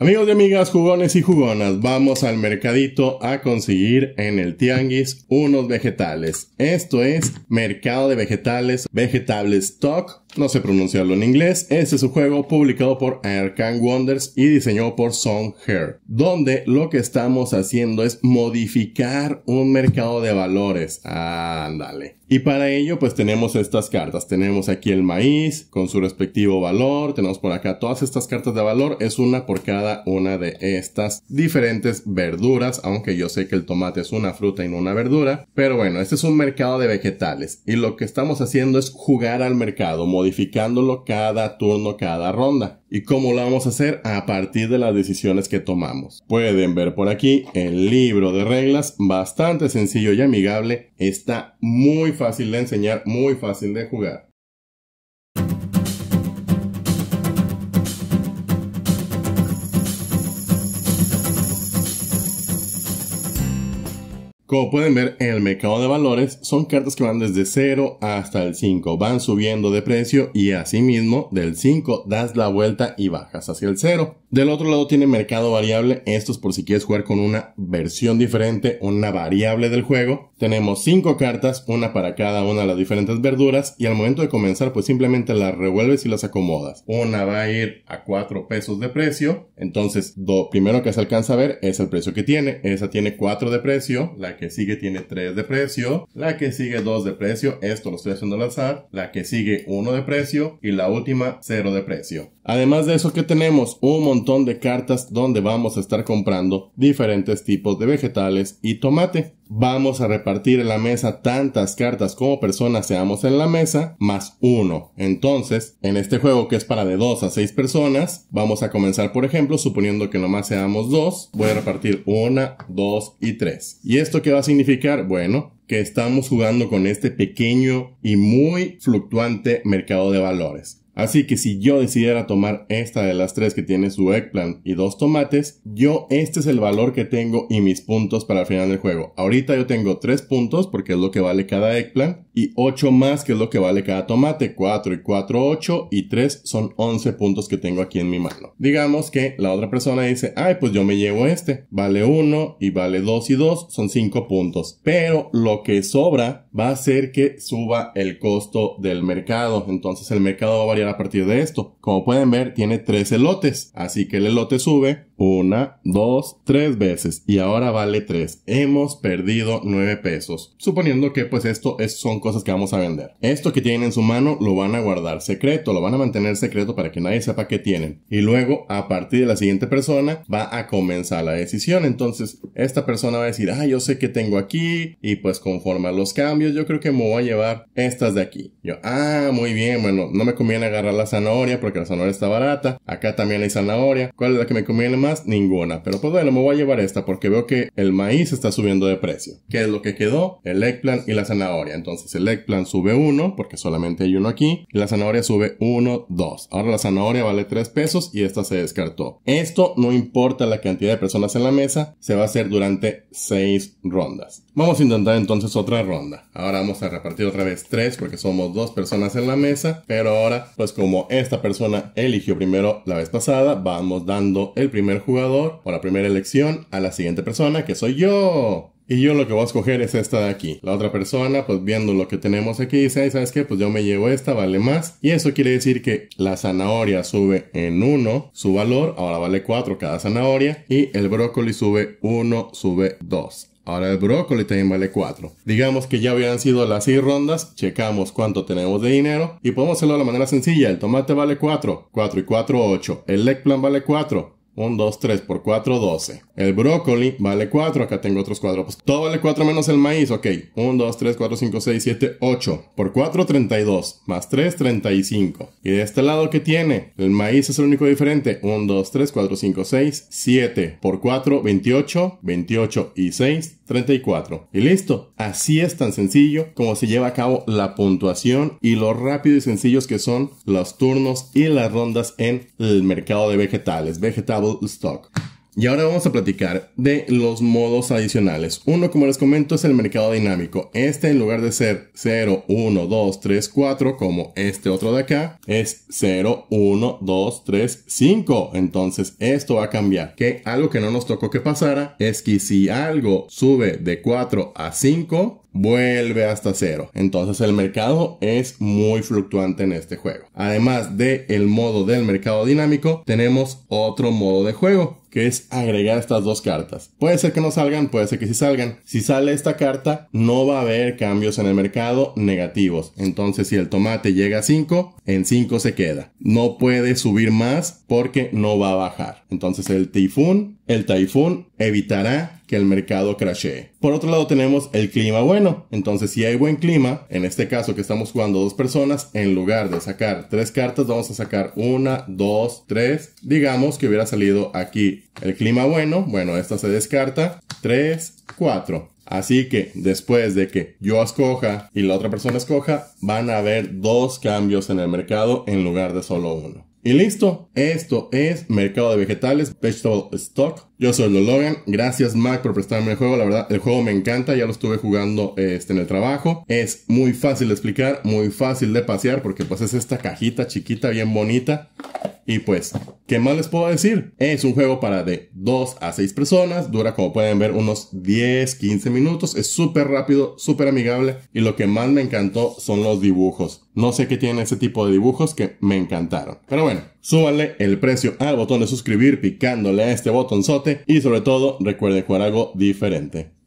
Amigos y amigas, jugones y jugonas, vamos al mercadito a conseguir en el tianguis unos vegetales. Esto es mercado de vegetales, vegetable stock no sé pronunciarlo en inglés. Este es un juego publicado por Arcane Wonders y diseñado por Song Hair, donde lo que estamos haciendo es modificar un mercado de valores. Ándale. y para ello, pues tenemos estas cartas. Tenemos aquí el maíz con su respectivo valor. Tenemos por acá todas estas cartas de valor. Es una por cada una de estas diferentes verduras. Aunque yo sé que el tomate es una fruta y no una verdura. Pero bueno, este es un mercado de vegetales. Y lo que estamos haciendo es jugar al mercado modificándolo cada turno, cada ronda. ¿Y cómo lo vamos a hacer? A partir de las decisiones que tomamos. Pueden ver por aquí el libro de reglas, bastante sencillo y amigable, está muy fácil de enseñar, muy fácil de jugar. Como pueden ver, en el mercado de valores son cartas que van desde 0 hasta el 5, van subiendo de precio y asimismo del 5 das la vuelta y bajas hacia el 0. Del otro lado tiene mercado variable, esto es por si quieres jugar con una versión diferente, una variable del juego. Tenemos cinco cartas, una para cada una de las diferentes verduras y al momento de comenzar pues simplemente las revuelves y las acomodas. Una va a ir a 4 pesos de precio, entonces lo primero que se alcanza a ver es el precio que tiene. Esa tiene 4 de precio, la que sigue tiene 3 de precio, la que sigue 2 de precio, esto lo estoy haciendo al azar, la que sigue 1 de precio y la última 0 de precio. Además de eso que tenemos un montón montón de cartas donde vamos a estar comprando diferentes tipos de vegetales y tomate. Vamos a repartir en la mesa tantas cartas como personas seamos en la mesa, más uno. Entonces, en este juego que es para de dos a seis personas, vamos a comenzar, por ejemplo, suponiendo que nomás seamos dos, voy a repartir una, dos y tres. ¿Y esto qué va a significar? Bueno, que estamos jugando con este pequeño y muy fluctuante mercado de valores. Así que si yo decidiera tomar esta de las tres que tiene su eggplant y dos tomates, yo este es el valor que tengo y mis puntos para el final del juego. Ahorita yo tengo tres puntos porque es lo que vale cada eggplant y 8 más, que es lo que vale cada tomate. 4 y 4, 8 y 3 son 11 puntos que tengo aquí en mi mano. Digamos que la otra persona dice, ay, pues yo me llevo este. Vale 1 y vale 2 y 2, son 5 puntos. Pero lo que sobra va a ser que suba el costo del mercado. Entonces el mercado va a variar a partir de esto. Como pueden ver, tiene 3 elotes. Así que el elote sube una, dos, tres veces. Y ahora vale 3. Hemos perdido 9 pesos. Suponiendo que pues esto es, son cosas que vamos a vender. Esto que tienen en su mano lo van a guardar secreto, lo van a mantener secreto para que nadie sepa qué tienen. Y luego, a partir de la siguiente persona, va a comenzar la decisión. Entonces, esta persona va a decir, ah, yo sé que tengo aquí, y pues conforme a los cambios, yo creo que me voy a llevar estas de aquí. Yo, ah, muy bien, bueno, no me conviene agarrar la zanahoria porque la zanahoria está barata. Acá también hay zanahoria. ¿Cuál es la que me conviene más? Ninguna. Pero pues bueno, me voy a llevar esta porque veo que el maíz está subiendo de precio. ¿Qué es lo que quedó? El eggplant y la zanahoria. Entonces, el eggplant sube 1, porque solamente hay uno aquí, y la zanahoria sube 1, 2. Ahora la zanahoria vale 3 pesos y esta se descartó. Esto no importa la cantidad de personas en la mesa, se va a hacer durante 6 rondas. Vamos a intentar entonces otra ronda. Ahora vamos a repartir otra vez 3 porque somos 2 personas en la mesa, pero ahora pues como esta persona eligió primero la vez pasada, vamos dando el primer jugador o la primera elección a la siguiente persona que soy yo. Y yo lo que voy a escoger es esta de aquí. La otra persona, pues viendo lo que tenemos aquí, dice, ¿sabes qué? Pues yo me llevo esta, vale más. Y eso quiere decir que la zanahoria sube en 1 su valor, ahora vale 4 cada zanahoria. Y el brócoli sube 1, sube 2. Ahora el brócoli también vale 4. Digamos que ya habían sido las 6 rondas, checamos cuánto tenemos de dinero y podemos hacerlo de la manera sencilla. El tomate vale 4, 4 y 4, 8. El plan vale 4, 1, 2, 3 por 4, 12. El brócoli vale 4, acá tengo otros cuadros. Pues, todo vale 4 menos el maíz, ok. 1, 2, 3, 4, 5, 6, 7, 8. Por 4, 32. Más 3, 35. Y de este lado, ¿qué tiene? El maíz es el único diferente. 1, 2, 3, 4, 5, 6, 7. Por 4, 28. 28 y 6, 34. Y listo. Así es tan sencillo como se lleva a cabo la puntuación y lo rápido y sencillos que son los turnos y las rondas en el mercado de vegetales, vegetable stock. Y ahora vamos a platicar de los modos adicionales. Uno, como les comento, es el mercado dinámico. Este, en lugar de ser 0, 1, 2, 3, 4, como este otro de acá, es 0, 1, 2, 3, 5. Entonces, esto va a cambiar. Que algo que no nos tocó que pasara es que si algo sube de 4 a 5, vuelve hasta cero. Entonces el mercado es muy fluctuante en este juego. Además del modo del mercado dinámico, tenemos otro modo de juego que es agregar estas dos cartas. Puede ser que no salgan, puede ser que sí salgan. Si sale esta carta, no va a haber cambios en el mercado negativos. Entonces, si el tomate llega a 5, en 5 se queda. No puede subir más porque no va a bajar. Entonces, el tifón, el tifón evitará que el mercado crashee. Por otro lado tenemos el clima bueno. Entonces si hay buen clima, en este caso que estamos jugando dos personas, en lugar de sacar tres cartas, vamos a sacar una, dos, tres. Digamos que hubiera salido aquí el clima bueno. Bueno, esta se descarta. Tres, cuatro. Así que después de que yo escoja y la otra persona escoja, van a haber dos cambios en el mercado en lugar de solo uno. Y listo, esto es Mercado de Vegetales, Vegetable Stock. Yo soy Logan, gracias Mac por prestarme el juego, la verdad el juego me encanta, ya lo estuve jugando este, en el trabajo. Es muy fácil de explicar, muy fácil de pasear porque pues es esta cajita chiquita bien bonita y pues, ¿qué más les puedo decir? Es un juego para de 2 a 6 personas, dura como pueden ver unos 10, 15 minutos, es súper rápido, súper amigable y lo que más me encantó son los dibujos. No sé qué tienen ese tipo de dibujos que me encantaron. Pero bueno, súbanle el precio al botón de suscribir picándole a este botonzote y sobre todo recuerden jugar algo diferente.